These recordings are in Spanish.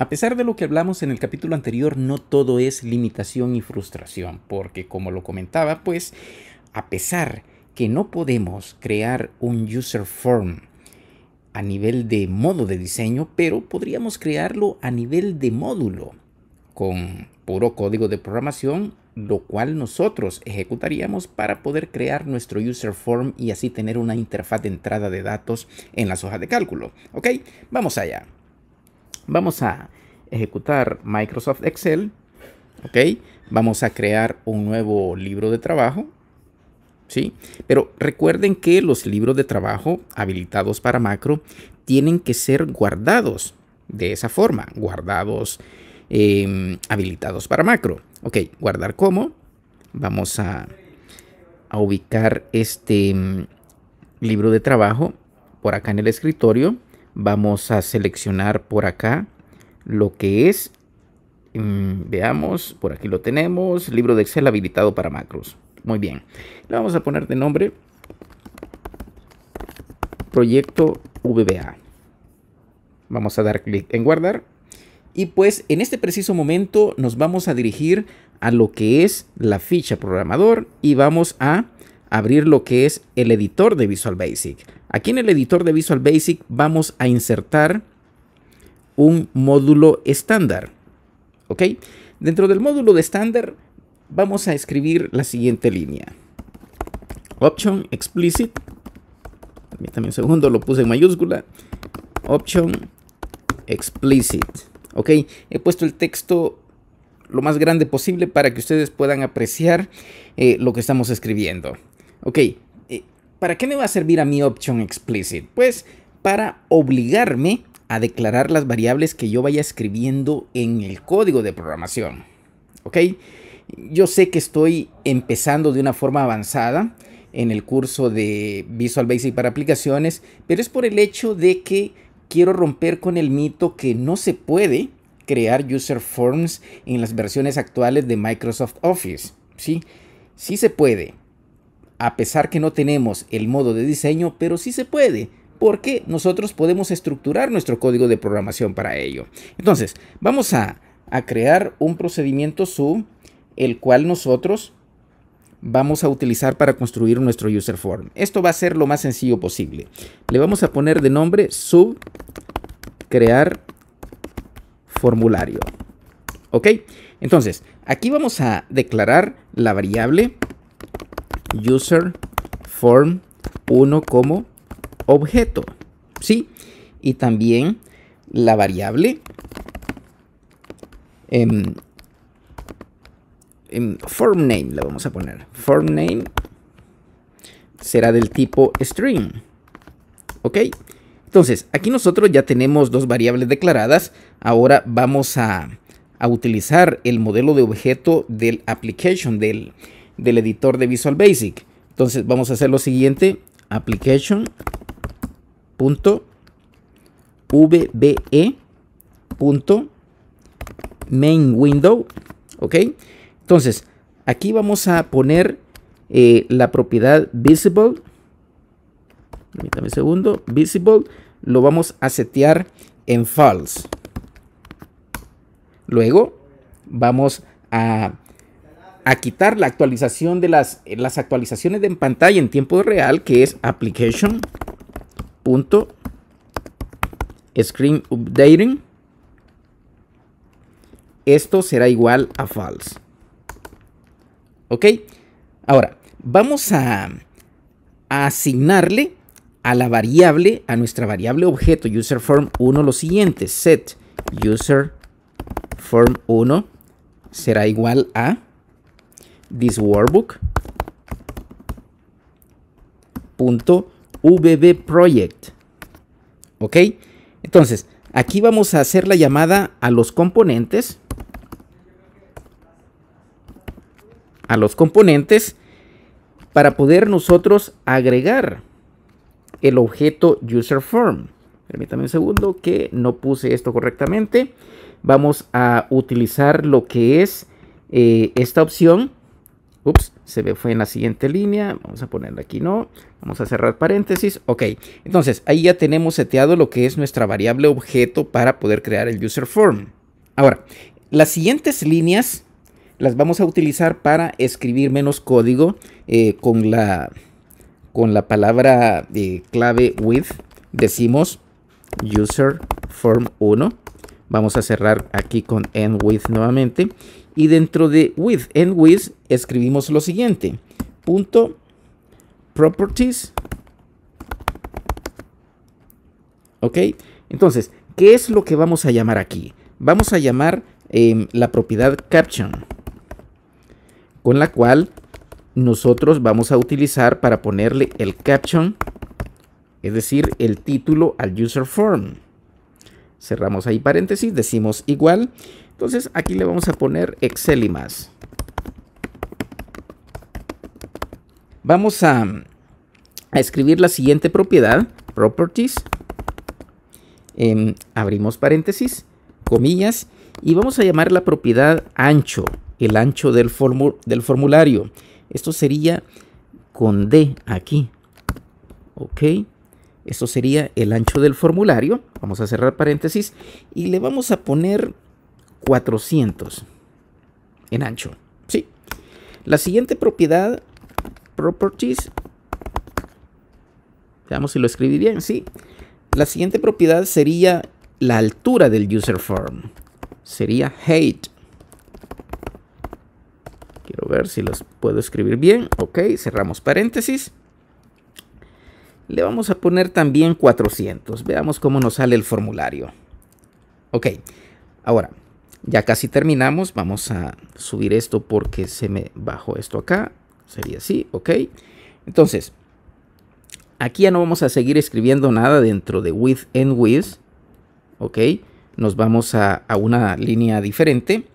A pesar de lo que hablamos en el capítulo anterior, no todo es limitación y frustración, porque como lo comentaba, pues a pesar que no podemos crear un user form a nivel de modo de diseño, pero podríamos crearlo a nivel de módulo con puro código de programación, lo cual nosotros ejecutaríamos para poder crear nuestro user form y así tener una interfaz de entrada de datos en las hojas de cálculo. ¿Ok? Vamos allá. Vamos a ejecutar Microsoft Excel. ¿Ok? Vamos a crear un nuevo libro de trabajo. ¿Sí? Pero recuerden que los libros de trabajo habilitados para macro tienen que ser guardados de esa forma, guardados, em, habilitados para macro. Ok, guardar como. Vamos a ubicar este em, libro de trabajo por acá en el escritorio. Vamos a seleccionar por acá lo que es, mm, veamos, por aquí lo tenemos, libro de Excel habilitado para macros. Muy bien, le vamos a poner de nombre proyecto VBA. Vamos a dar clic en guardar. Y pues en este preciso momento nos vamos a dirigir a lo que es la ficha programador y vamos a abrir lo que es el editor de Visual Basic. Aquí en el editor de Visual Basic vamos a insertar un módulo estándar. ¿Ok? Dentro del módulo de estándar vamos a escribir la siguiente línea. Option explicit. también un segundo, lo puse en mayúscula. Option explicit. ¿Ok? He puesto el texto lo más grande posible para que ustedes puedan apreciar eh, lo que estamos escribiendo ok, eh, ¿para qué me va a servir a mi option explicit? Pues para obligarme a declarar las variables que yo vaya escribiendo en el código de programación. ¿Ok? Yo sé que estoy empezando de una forma avanzada en el curso de Visual Basic para aplicaciones, pero es por el hecho de que quiero romper con el mito que no se puede crear user forms en las versiones actuales de Microsoft Office. ¿Sí? Sí se puede a pesar que no tenemos el modo de diseño, pero sí se puede, porque nosotros podemos estructurar nuestro código de programación para ello. Entonces, vamos a, crear un procedimiento sub, el cual nosotros vamos a utilizar para construir nuestro user form. Esto va a ser lo más sencillo posible. Le vamos a poner de nombre sub crear formulario. ¿Ok? Entonces, aquí vamos a declarar la variable user form 1 como objeto. ¿Sí? Y también la variable em, em, form name, la vamos a poner. Form name será del tipo string. ¿Ok? Entonces, aquí nosotros ya tenemos dos variables declaradas. Ahora vamos a, a utilizar el modelo de objeto del application, del, del editor de Visual Basic. Entonces vamos a hacer lo siguiente, e window, ¿ok? Entonces, aquí vamos a poner eh, la propiedad visible, permítame un segundo, visible, lo vamos a setear en false. Luego vamos a a quitar la actualización de las, eh, las actualizaciones de en pantalla en tiempo real, que es application punto screen updating. Esto será igual a false. ¿Ok? Ahora, vamos a, a asignarle a la variable, a nuestra variable objeto userForm1 lo siguiente, set userForm1 será igual a this workbook .vb project ok entonces aquí vamos a hacer la llamada a los componentes a los componentes para poder nosotros agregar el objeto user form permítame un segundo que no puse esto correctamente vamos a utilizar lo que es eh, esta opción se ve fue en la siguiente línea. Vamos a ponerla aquí, no. Vamos a cerrar paréntesis. Ok, entonces ahí ya tenemos seteado lo que es nuestra variable objeto para poder crear el user form. Ahora, las siguientes líneas las vamos a utilizar para escribir menos código eh, con, la, con la palabra eh, clave with. Decimos user form 1. Vamos a cerrar aquí con end with nuevamente y dentro de with and with escribimos lo siguiente. Punto properties. ¿Ok? Entonces, ¿qué es lo que vamos a llamar aquí? Vamos a llamar em, la propiedad caption. Con la cual nosotros vamos a utilizar para ponerle el caption. Es decir, el título al user form. Cerramos ahí paréntesis, decimos igual. Entonces aquí le vamos a poner Excel y más. Vamos a, escribir la siguiente propiedad, properties. Em, abrimos paréntesis, comillas, y vamos a llamar la propiedad ancho, el ancho del, del formulario. Esto sería con D aquí. Ok. Esto sería el ancho del formulario. Vamos a cerrar paréntesis y le vamos a poner 400 en ancho. Sí. La siguiente propiedad, properties, veamos si lo escribí bien, sí. La siguiente propiedad sería la altura del user form. Sería height. Quiero ver si los puedo escribir bien. Ok, cerramos paréntesis. Le vamos a poner también 400. Veamos cómo nos sale el formulario. Ok, ahora ya casi terminamos. Vamos a subir esto porque se me bajó esto acá. Sería así, ok. Entonces, aquí ya no vamos a seguir escribiendo nada dentro de with and with. Ok. Nos vamos a, una línea diferente.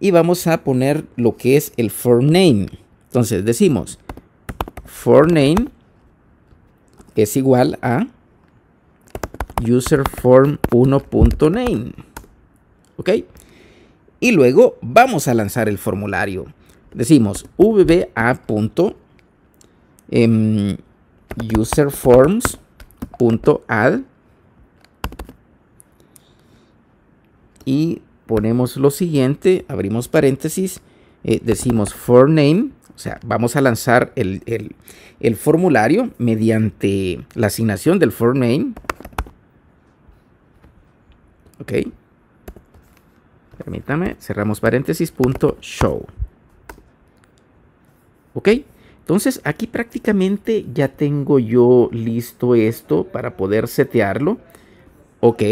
Y vamos a poner lo que es el form name. Entonces decimos for name es igual a userform1.name. ¿Ok? y luego vamos a lanzar el formulario. Decimos vba.userforms.add em, y ponemos lo siguiente, abrimos paréntesis, eh, decimos for name, o sea, vamos a lanzar el, el formulario mediante la asignación del for name. Ok. Permítame, cerramos paréntesis, punto show. ¿Ok? Entonces aquí prácticamente ya tengo yo listo esto para poder setearlo. ¿Ok?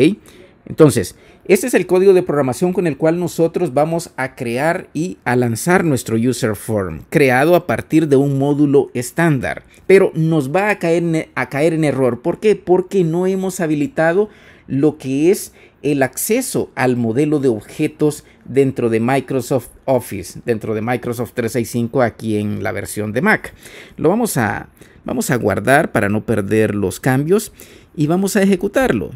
Entonces, este es el código de programación con el cual nosotros vamos a crear y a lanzar nuestro user form, creado a partir de un módulo estándar. Pero nos va a caer, a caer en error. ¿Por qué? Porque no hemos habilitado lo que es el acceso al modelo de objetos dentro de Microsoft Office, dentro de Microsoft 365 aquí en la versión de Mac. Lo vamos a, vamos a guardar para no perder los cambios y vamos a ejecutarlo.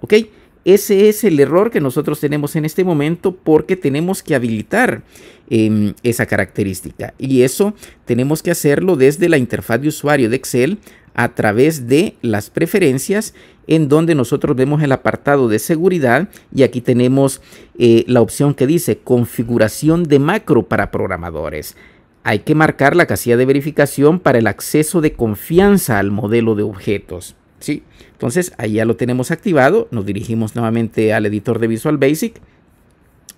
¿Ok? Ese es el error que nosotros tenemos en este momento porque tenemos que habilitar em, esa característica. Y eso tenemos que hacerlo desde la interfaz de usuario de Excel a través de las preferencias en donde nosotros vemos el apartado de seguridad y aquí tenemos eh, la opción que dice configuración de macro para programadores. Hay que marcar la casilla de verificación para el acceso de confianza al modelo de objetos. ¿sí? Entonces ahí ya lo tenemos activado. Nos dirigimos nuevamente al editor de Visual Basic.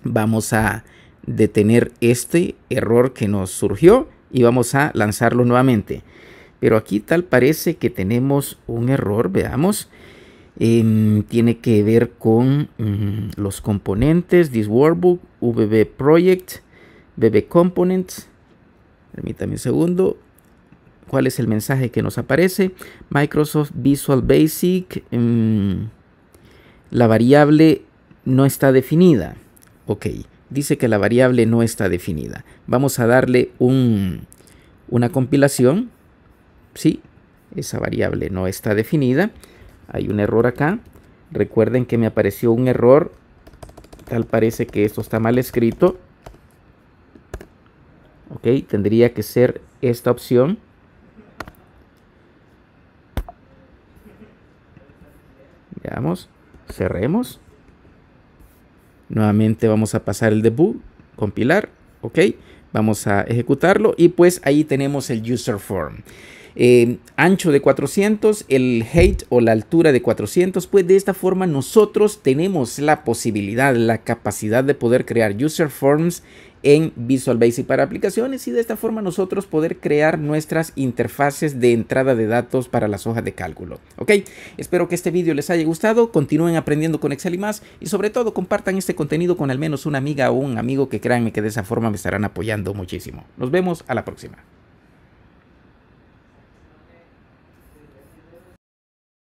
Vamos a detener este error que nos surgió y vamos a lanzarlo nuevamente. Pero aquí tal parece que tenemos un error, veamos. Em, tiene que ver con mm, los componentes, this workbook, VB Project, VB Components. Permítame un segundo. ¿Cuál es el mensaje que nos aparece? Microsoft Visual Basic. Em, la variable no está definida. Ok, dice que la variable no está definida. Vamos a darle una compilación. Sí, esa variable no está definida. Hay un error acá. Recuerden que me apareció un error. Tal parece que esto está mal escrito. Ok, tendría que ser esta opción. Veamos, cerremos. Nuevamente vamos a pasar el debug, compilar, ok. Vamos a ejecutarlo y pues ahí tenemos el user form. Eh, ancho de 400, el height o la altura de 400, pues de esta forma nosotros tenemos la posibilidad, la capacidad de poder crear user forms en Visual Basic para aplicaciones y de esta forma nosotros poder crear nuestras interfaces de entrada de datos para las hojas de cálculo. Ok, espero que este vídeo les haya gustado, continúen aprendiendo con Excel y más y sobre todo compartan este contenido con al menos una amiga o un amigo que créanme que de esa forma me estarán apoyando muchísimo. Nos vemos a la próxima.